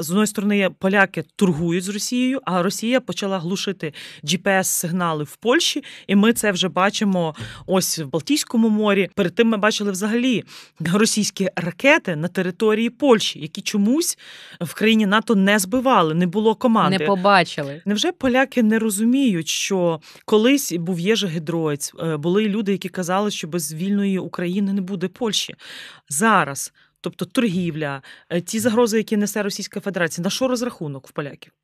З одної сторони, поляки торгують з Росією, а Росія почала глушити GPS-сигнали в Польщі, і ми це вже бачимо ось в Балтійському морі. Перед тим ми бачили взагалі російські ракети на території Польщі, які чомусь в країні НАТО не збивали, не було команди. Не побачили. Невже поляки не розуміють, що колись був Єжи Гедроєць, е, були люди, які казали, що без вільної України не буде Польщі зараз тобто торгівля, е, ті загрози, які несе Російська Федерація, на що розрахунок в поляків?